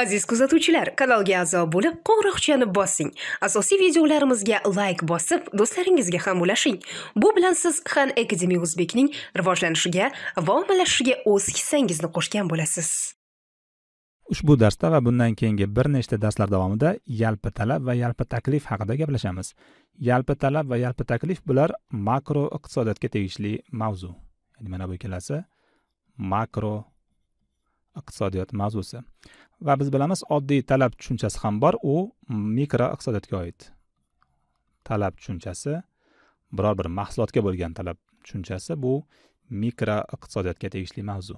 aziz kuzatuvchilar kanalga a'zo bo'lib qo'ng'iroqchani bossing asosiy videolarimizga layk bosib do'stlaringizga ham ulashing bu bilan siz xan akademiya o'zbekning rivojlanishiga va ommalashishiga o'z hissangizni qo'shgan bo'lasiz ushbu darsda va bundan keyingi bir nechta darslar davomida yalpi talab va yalpi taklif haqida gaplashamiz yalpi talab va yalpi taklif bular makro iqtisodiyotga tegishli mavzu ya'ni mana bu ikkalasi makro iqtisodiyot mavzusi va biz bilamiz oddiy talab tushunchasi ham bor u mikro iqtisodiyotga oid talab tushunchasi biror bir mahsulotga bo'lgan talab tushunchasi bu mikro iqtisodiyotga tegishli mavzu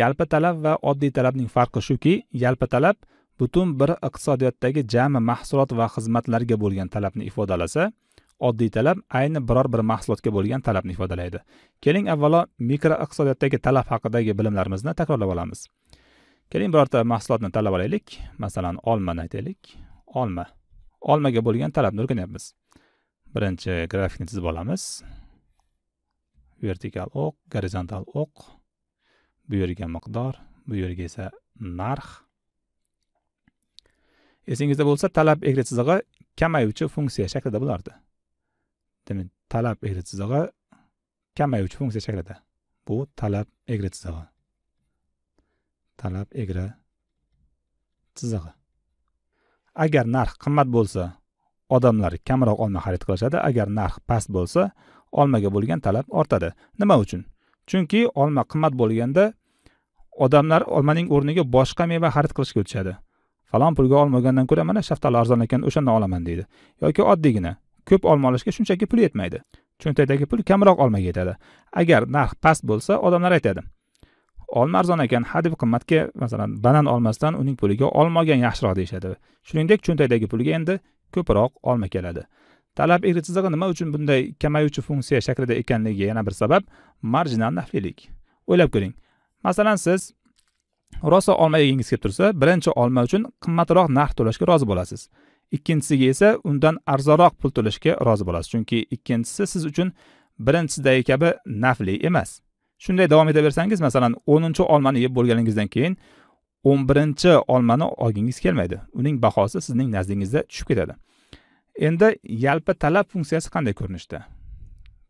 yalpi talab va oddiy talabning farqi shuki yalpi talab butun bir iqtisodiyotdagi jami mahsulot va xizmatlarga bo'lgan talabni ifodalasa oddiy talab ayni biror bir mahsulotga bo'lgan talabni ifodalaydi keling avvalo mikro iqtisodiyotdagi talab haqidagi bilimlarimizni takrorlab olamiz keling birorta mahsulotni tanlab olaylik masalan olmani aytaylik olma olmaga bo'lgan talabni o'rganyapmiz birinchi grafikni chizib olamiz vertikal o'q gorizontal o'q bu yerga miqdor bu yerga esa narx esingizda bo'lsa talab egri chizig'i kamayuvchi funksiya shaklida bo'lardi demak talab egri chizig'i kamayuvchi funksiya shaklida bu talab egri chizig'i talab egri chizig'i agar narx qimmat bo'lsa odamlar kamroq olma xarid qilishadi agar narx past bo'lsa olmaga bo'lgan talab ortadi nima uchun chunki olma qimmat bo'lganda odamlar olmaning o'rniga boshqa meva xarid qilishga o'tishadi falon pulga olmagandan ko'ra mana shaftoli arzon ekan o'shandan olaman deydi yoki oddiygina ko'p olma olishga shunchaki pul yetmaydi cho'ntakdagi pul kamroq olmaga yetadi agar narx past bo'lsa odamlar aytadi olma arzon ekan hadeb qimmatga masalan banan olmasdan uning puliga olmagan yaxshiroq deyishadi shuningdek cho'ntakdagi pulga endi ko'proq olma keladi talab egri chizig'i nima uchun bunday kamayuvchi funksiya shaklida ekanligiga yana bir sabab marjinal naflilik o'ylab ko'ring masalan siz rosa olma yegingiz kelib tursa birinchi olma uchun qimmatroq narx to'lashga rozi bo'lasiz ikkinchisiga esa undan arzonroq pul to'lashga rozi bo'lasiz chunki ikkinchisi siz uchun birinchisidagi kabi nafli emas shunday davom etaversangiz masalan o'ninchi olmani yeb bo'lganingizdan keyin o'n birinchi olmani olgingiz kelmaydi uning bahosi sizning nazdingizda tushib ketadi endi yalpi talab funksiyasi qanday ko'rinishda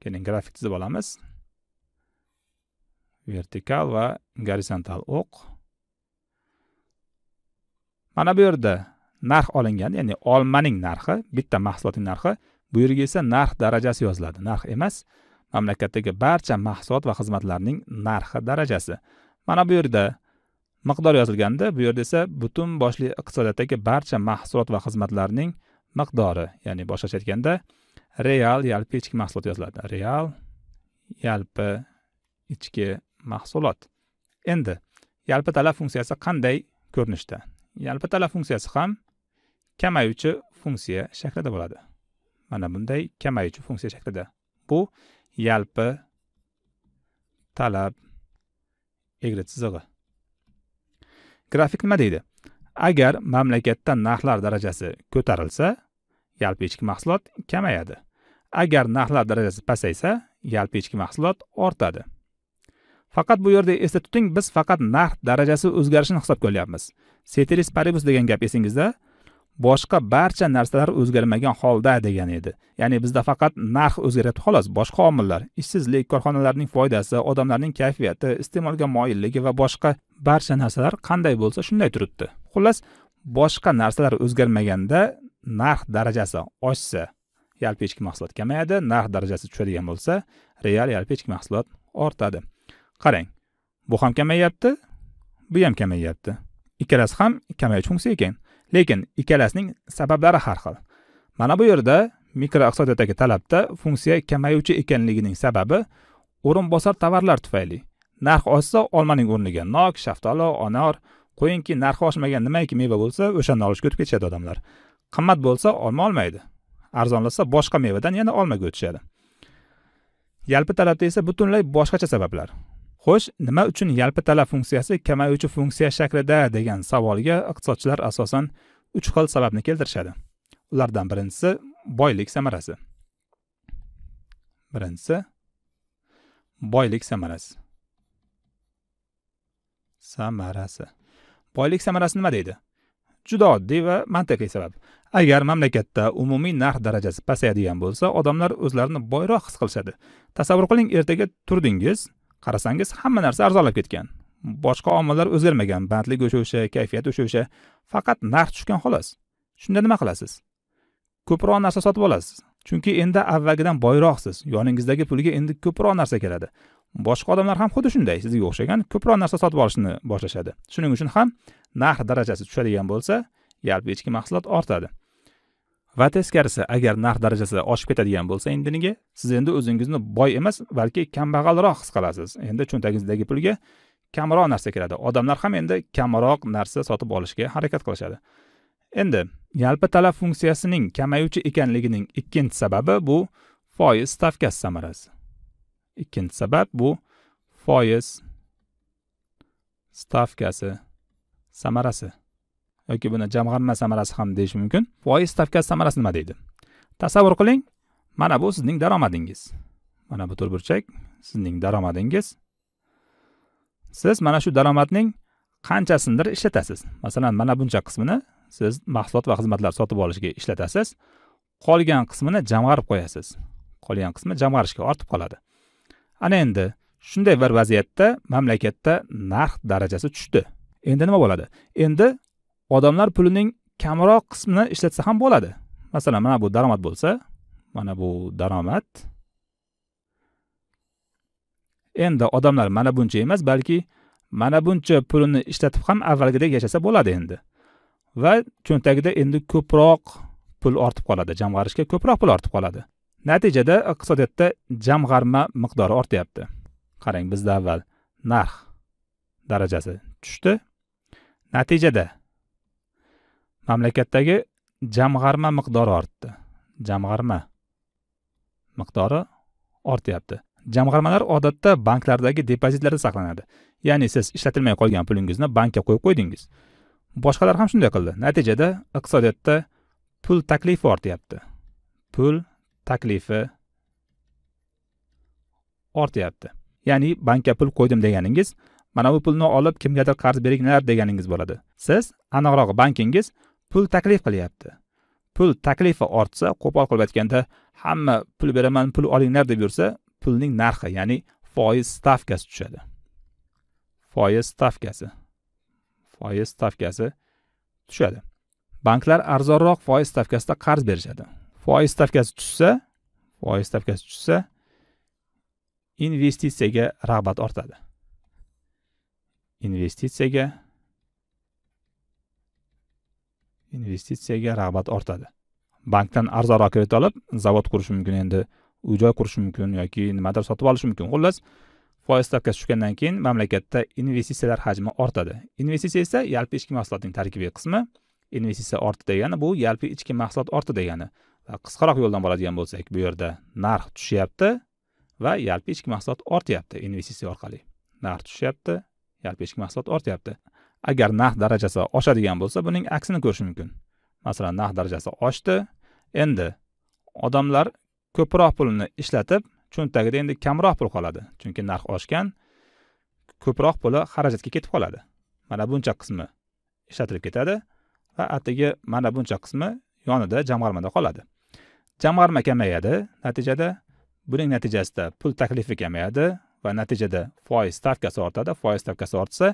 keling grafik chizib olamiz vertikal va gorizontal o'q mana bu yerda narx olingan ya'ni olmaning narxi bitta mahsulotning narxi bu yerga esa narx darajasi yoziladi narx emas mamlakatdagi barcha mahsulot va xizmatlarning narxi darajasi mana bu yerda miqdor yozilganda bu yerda esa butun boshli iqtisodiyotdagi barcha mahsulot va xizmatlarning miqdori ya'ni boshqacha aytganda real yalpi ichki mahsulot yoziladi real yalpi ichki mahsulot endi yalpi talab funksiyasi qanday ko'rinishda yalpi talab funksiyasi ham kamayuvchi funksiya shaklida bo'ladi mana bunday kamayuvchi funksiya shaklida bu yalpi talab egri chizig'i grafik nima deydi agar mamlakatda narxlar darajasi ko'tarilsa yalpi ichki mahsulot kamayadi agar narxlar darajasi pasaysa yalpi ichki mahsulot ortadi faqat bu yerda esda tuting biz faqat narx darajasi o'zgarishini hisobga olyapmiz seteris paribus degan gap esingizda boshqa barcha narsalar o'zgarmagan holda degan edi ya'ni bizda faqat narx o'zgaryapti xolos boshqa omillar ishsizlik korxonalarning foydasi odamlarning kayfiyati iste'molga moyilligi va boshqa barcha narsalar qanday bo'lsa shunday turibdi xullas boshqa narsalar o'zgarmaganda narx darajasi oshsa yalpi ichki mahsulot kamayadi narx darajasi tushadigan bo'lsa real yalpi ichki mahsulot ortadi qarang bu ham kamayyapti bu ham kamayyapti ikkalasi ham kamayish funksiya ekan lekin ikkalasining sabablari har xil mana bu yerda mikroiqtisodiyotdagi talabda funksiya kamayuvchi ekanligining sababi o'rinbosar tovarlar tufayli narx oshsa olmaning o'rniga nok shaftoli anor qo'yingki narxi oshmagan nimaiki meva bo'lsa o'shani olishga o'tib ketishadi odamlar qimmat bo'lsa olma olmaydi arzonlasa boshqa mevadan yana olmaga o'tishadi yalpi talabda esa butunlay boshqacha sabablar xo'sh nima uchun yalpi talab funksiyasi kamayuvchi funksiya shaklida degan savolga iqtisodchilar asosan uch xil sababni keltirishadi ulardan birinchisi boylik samarasi birinchisi boylik samarasi samarasi boylik samarasi nima deydi juda oddiy va mantiqiy sabab agar mamlakatda umumiy narx darajasi pasayadigan bo'lsa odamlar o'zlarini boyroq his qilishadi tasavvur qiling ertaga turdingiz qarasangiz hamma narsa arzonlab ketgan boshqa omillar o'zgarmagan bandlik o'sha o'sha kayfiyat o'sha o'sha faqat narx tushgan xolos shunda nima qilasiz ko'proq narsa sotib olasiz chunki endi avvalgidan boyroqsiz yoningizdagi pulga endi ko'proq narsa keladi boshqa odamlar ham xuddi shunday sizga o'xshagan ko'proq narsa sotib olishni boshlashadi shuning uchun ham narx darajasi tushadigan bo'lsa yalpi ichki mahsulot ortadi va teskarisi agar narx darajasi oshib ketadigan bo'lsa endiniga siz endi o'zingizni boy emas balki kambag'alroq his qilasiz endi cho'ntagingizdagi pulga kamroq narsa kiradi odamlar ham endi kamroq narsa sotib olishga harakat qilishadi endi yalpi talab funksiyasining kamayuvchi ekanligining ikkinchi sababi bu foiz stavkasi samarasi ikkinchi sabab bu foiz stavkasi samarasi yoki buni jamg'arma samarasi ham deyish mumkin foiz stavkasi samarasi nima deydi tasavvur qiling mana bu sizning daromadingiz mana bu to'rtburchak sizning daromadingiz siz mana shu daromadning qanchasinidir ishlatasiz masalan mana buncha qismini siz mahsulot va xizmatlar sotib olishga ishlatasiz qolgan qismini jamg'arib qo'yasiz qolgan qismi jamg'arishga ortib qoladi ana endi shunday bir vaziyatda mamlakatda narx darajasi tushdi endi nima bo'ladi endi odamlar pulining kamroq qismini ishlatsa ham bo'ladi masalan mana bu daromad bo'lsa mana bu daromad endi odamlar mana buncha emas balki mana buncha pulini ishlatib ham avvalgidek yashasa bo'ladi endi va cho'ntagida endi ko'proq pul ortib qoladi jamg'arishga ko'proq pul ortib qoladi natijada iqtisodiyotda jamg'arma miqdori ortyapti qarang bizda avval narx darajasi tushdi natijada mamlakatdagi jamg'arma miqdori ortdi jamg'arma miqdori ortyapti jamg'armalar odatda banklardagi depozitlarda saqlanadi ya'ni siz ishlatilmay qolgan pulingizni bankka qo'yib qo'ydingiz boshqalar ham shunday qildi natijada iqtisodiyotda pul taklifi ortyapti pul taklifi ortyapti ya'ni bankka pul qo'ydim deganingiz mana bu pulni olib kimgadir qarz beringlar deganingiz bo'ladi siz aniqrog'i bankingiz pul taklif qilyapti pul taklifi ortsa qo'pol qilib aytganda hamma pul beraman pul olinglar deb yursa pulning narxi ya'ni foiz stavkasi tushadi foiz stavkasi foiz stavkasi tushadi banklar arzonroq foiz stavkasida qarz berishadi foiz stavkasi tushsa foiz stavkasi tushsa investitsiyaga rag'bat ortadi investitsiyaga investitsiyaga rag'bat ortadi bankdan arzonroq kredit olib zavod qurish mumkin endi uy joy qurish mumkin yoki nimadir sotib olish mumkin xullas foiz stavkasi tushgandan keyin mamlakatda investitsiyalar hajmi ortadi investitsiya esa yalpi ichki mahsulotning tarkibiy qismi investitsiya orti degani bu yalpi ichki mahsulot orti degani va qisqaroq yo'ldan boradigan bo'lsak bu yerda narx tushyapti va yalpi ichki mahsulot ortyapti investitsiya orqali narx tushyapti yalpi ichki mahsulot ortyapti agar narx darajasi oshadigan bo'lsa buning aksini ko'rish mumkin masalan narx darajasi oshdi endi odamlar ko'proq pulni ishlatib cho'ntagida endi kamroq pul qoladi chunki narx oshgan ko'proq puli xarajatga ketib qoladi mana buncha qismi ishlatilib ketadi va atigi mana buncha qismi yonida jamg'armada qoladi jamg'arma kamayadi natijada buning natijasida pul taklifi kamayadi va natijada foiz stavkasi ortadi foiz stavkasi ortsa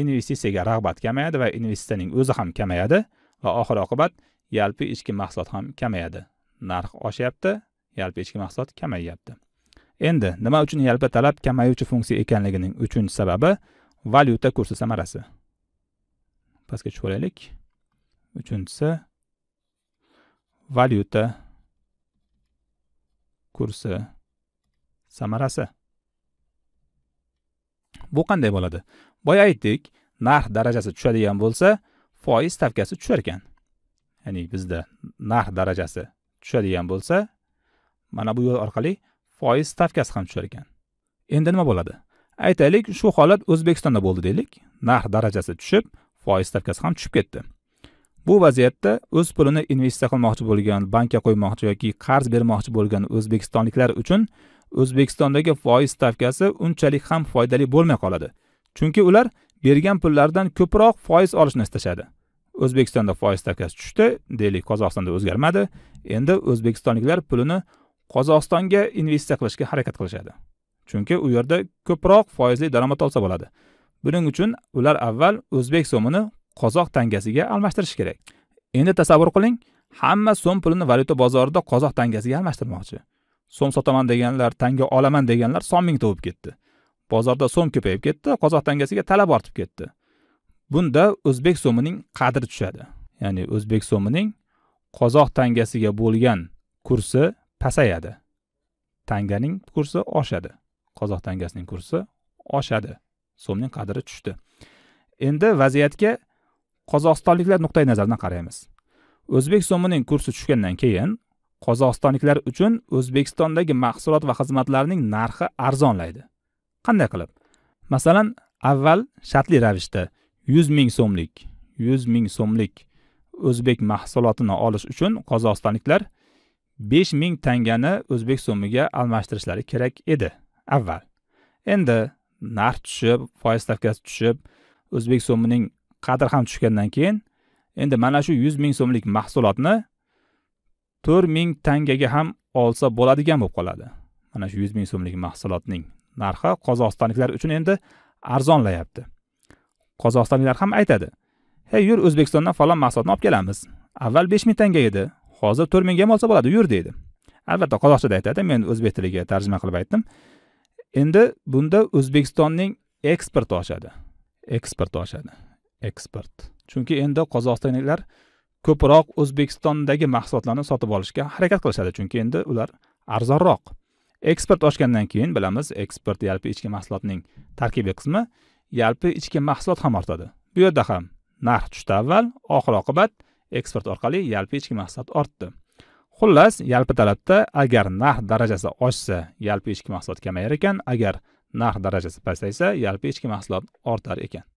investitsiyaga rag'bat kamayadi va investitsiyaning o'zi ham kamayadi va oxir oqibat yalpi ichki mahsulot ham kamayadi narx oshyapti yalpi ichki mahsulot kamayyapti endi nima uchun yalpi talab kamayuvchi funksiya ekanligining uchinchi sababi valyuta kursi samarasi pastga tushib olaylik uchinchisi valyuta kursi samarasi bu qanday bo'ladi boya aytdik narx darajasi tushadigan bo'lsa foiz stavkasi tushar ekan ya'ni bizda narx darajasi tushadigan bo'lsa mana bu yo'l orqali foiz stavkasi ham tushar ekan endi nima bo'ladi aytaylik shu holat o'zbekistonda bo'ldi deylik narx darajasi tushib foiz stavkasi ham tushib ketdi bu vaziyatda o'z pulini investitsiya qilmoqchi bo'lgan bankka qo'ymoqchi yoki qarz bermoqchi bo'lgan o'zbekistonliklar uchun o'zbekistondagi foiz stavkasi unchalik ham foydali bo'lmay qoladi chunki ular bergan pullaridan ko'proq foiz olishni istashadi o'zbekistonda foiz stavkasi tushdi deylik qozog'istonda o'zgarmadi endi o'zbekistonliklar pulini qozog'istonga investitsiya qilishga harakat qilishadi chunki u yerda ko'proq foizli daromad olsa bo'ladi buning uchun ular avval o'zbek so'mini qozoq tangasiga almashtirish kerak endi tasavvur qiling hamma so'm pulini valyuta bozorida qozoq tangasiga almashtirmoqchi so'm sotaman deganlar tanga olaman deganlar son ming topib ketdi bozorda so'm ko'payib ketdi qozoq tangasiga talab ortib ketdi bunda o'zbek so'mining qadri tushadi ya'ni o'zbek so'mining qozoq tangasiga bo'lgan kursi pasayadi tanganing kursi oshadi qozoq tangasining kursi oshadi so'mning qadri tushdi endi vaziyatga qozog'istonliklar nuqtai nazaridan qaraymiz o'zbek so'mining kursi tushgandan keyin qozog'istonliklar uchun o'zbekistondagi mahsulot va xizmatlarning narxi arzonlaydi qanday qilib masalan avval shartli ravishda yuz ming so'mlik yuz ming so'mlik o'zbek mahsulotini olish uchun qozog'istonliklar besh ming tangani o'zbek so'miga almashtirishlari kerak edi avval endi narx tushib foiz stavkasi tushib o'zbek so'mining qadri ham tushgandan keyin endi mana shu yuz ming so'mlik mahsulotni to'rt ming tangaga ham olsa bo'ladigan bo'lib qoladi mana shu yuz ming so'mlik mahsulotning narxi qozog'istonliklar uchun endi arzonlayapti qozog'istonliklar ham aytadi hey yur o'zbekistondan falon mahsulotni olib kelamiz avval besh ming tanga edi hozir to'rt mingga ham olsa bo'ladi yur deydi albatta qozoqchada aytadi men o'zbek tiliga tarjima qilib aytdim endi bunda o'zbekistonning eksporti oshadi eksporti oshadi eksport chunki endi qozog'istonliklar ko'proq o'zbekistondagi mahsulotlarni sotib olishga harakat qilishadi chunki endi ular arzonroq eksport oshgandan keyin bilamiz eksport yalpi ichki mahsulotning tarkibiy qismi yalpi ichki mahsulot ham ortadi bu yerda ham narx tushdi avval oxir oqibat eksport orqali yalpi ichki mahsulot ortdi xullas yalpi talabda agar narx darajasi oshsa yalpi ichki mahsulot kamayar ekan agar narx darajasi pasaysa yalpi ichki mahsulot ortar ekan